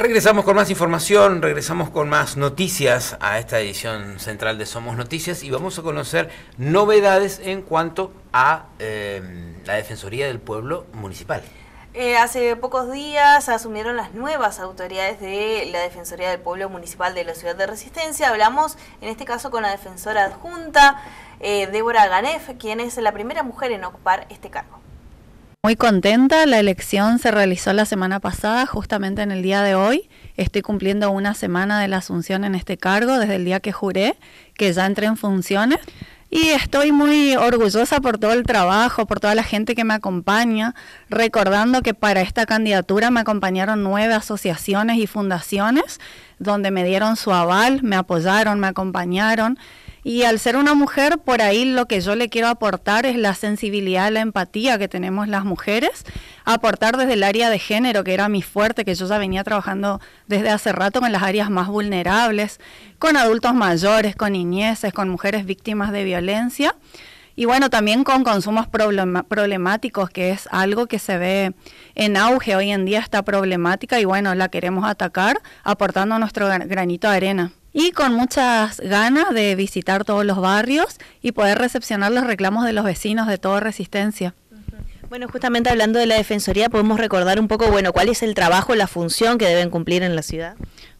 Regresamos con más información, regresamos con más noticias a esta edición central de Somos Noticias y vamos a conocer novedades en cuanto a em, la Defensoría del Pueblo Municipal. Eh, hace pocos días asumieron las nuevas autoridades de la Defensoría del Pueblo Municipal de la Ciudad de Resistencia. Hablamos en este caso con la defensora adjunta, eh, Débora Ganef, quien es la primera mujer en ocupar este cargo. Muy contenta, la elección se realizó la semana pasada, justamente en el día de hoy. Estoy cumpliendo una semana de la asunción en este cargo desde el día que juré, que ya entré en funciones. Y estoy muy orgullosa por todo el trabajo, por toda la gente que me acompaña, recordando que para esta candidatura me acompañaron nueve asociaciones y fundaciones donde me dieron su aval, me apoyaron, me acompañaron. Y al ser una mujer, por ahí lo que yo le quiero aportar es la sensibilidad, la empatía que tenemos las mujeres, aportar desde el área de género, que era mi fuerte, que yo ya venía trabajando desde hace rato con las áreas más vulnerables, con adultos mayores, con niñeces, con mujeres víctimas de violencia. Y bueno, también con consumos problemáticos, que es algo que se ve en auge hoy en día, esta problemática, y bueno, la queremos atacar aportando nuestro granito de arena y con muchas ganas de visitar todos los barrios y poder recepcionar los reclamos de los vecinos de toda resistencia. Bueno, justamente hablando de la Defensoría, podemos recordar un poco, bueno, cuál es el trabajo, la función que deben cumplir en la ciudad.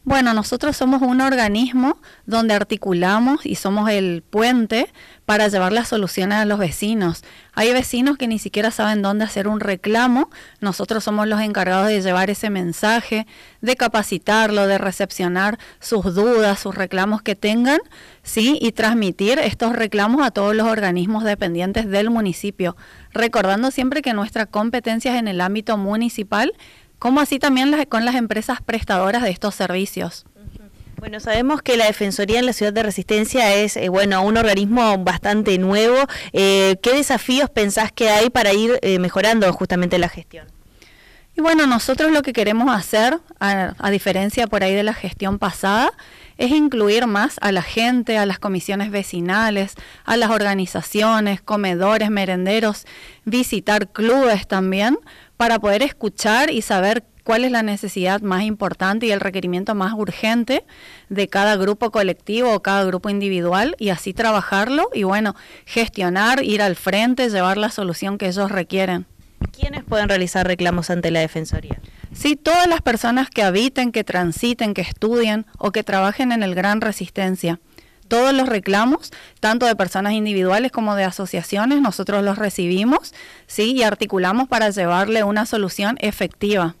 Bueno, nosotros somos un organismo donde articulamos y somos el puente para llevar las soluciones a los vecinos. Hay vecinos que ni siquiera saben dónde hacer un reclamo. Nosotros somos los encargados de llevar ese mensaje, de capacitarlo, de recepcionar sus dudas, sus reclamos que tengan, ¿sí? Y transmitir estos reclamos a todos los organismos dependientes del municipio. Recordando siempre que nuestras competencias en el ámbito municipal, ¿Cómo así también con las empresas prestadoras de estos servicios. Bueno, sabemos que la Defensoría en la Ciudad de Resistencia es, eh, bueno, un organismo bastante nuevo. Eh, ¿Qué desafíos pensás que hay para ir eh, mejorando justamente la gestión? Y bueno, nosotros lo que queremos hacer, a, diferencia por ahí de la gestión pasada, es incluir más a la gente, a las comisiones vecinales, a las organizaciones, comedores, merenderos, visitar clubes también, para poder escuchar y saber cuál es la necesidad más importante y el requerimiento más urgente de cada grupo colectivo o cada grupo individual y así trabajarlo y bueno, gestionar, ir al frente, llevar la solución que ellos requieren. ¿Quiénes pueden realizar reclamos ante la Defensoría? Sí, todas las personas que habiten, que transiten, que estudian o que trabajen en el Gran Resistencia. Todos los reclamos, tanto de personas individuales como de asociaciones, nosotros los recibimos ¿sí? y articulamos para llevarle una solución efectiva.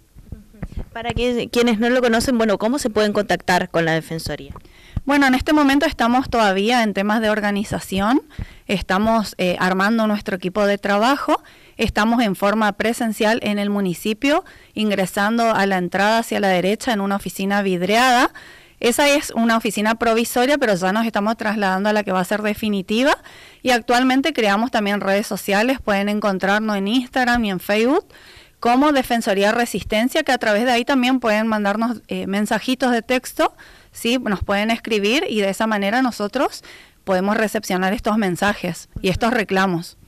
Para que, quienes no lo conocen, bueno, ¿cómo se pueden contactar con la Defensoría? Bueno, en este momento estamos todavía en temas de organización, estamos eh, armando nuestro equipo de trabajo, estamos en forma presencial en el municipio, ingresando a la entrada hacia la derecha en una oficina vidriada. Esa es una oficina provisoria, pero ya nos estamos trasladando a la que va a ser definitiva. Y actualmente creamos también redes sociales, pueden encontrarnos en Instagram y en Facebook como Defensoría Resistencia, que a través de ahí también pueden mandarnos eh, mensajitos de texto, ¿sí? nos pueden escribir y de esa manera nosotros podemos recepcionar estos mensajes y estos reclamos.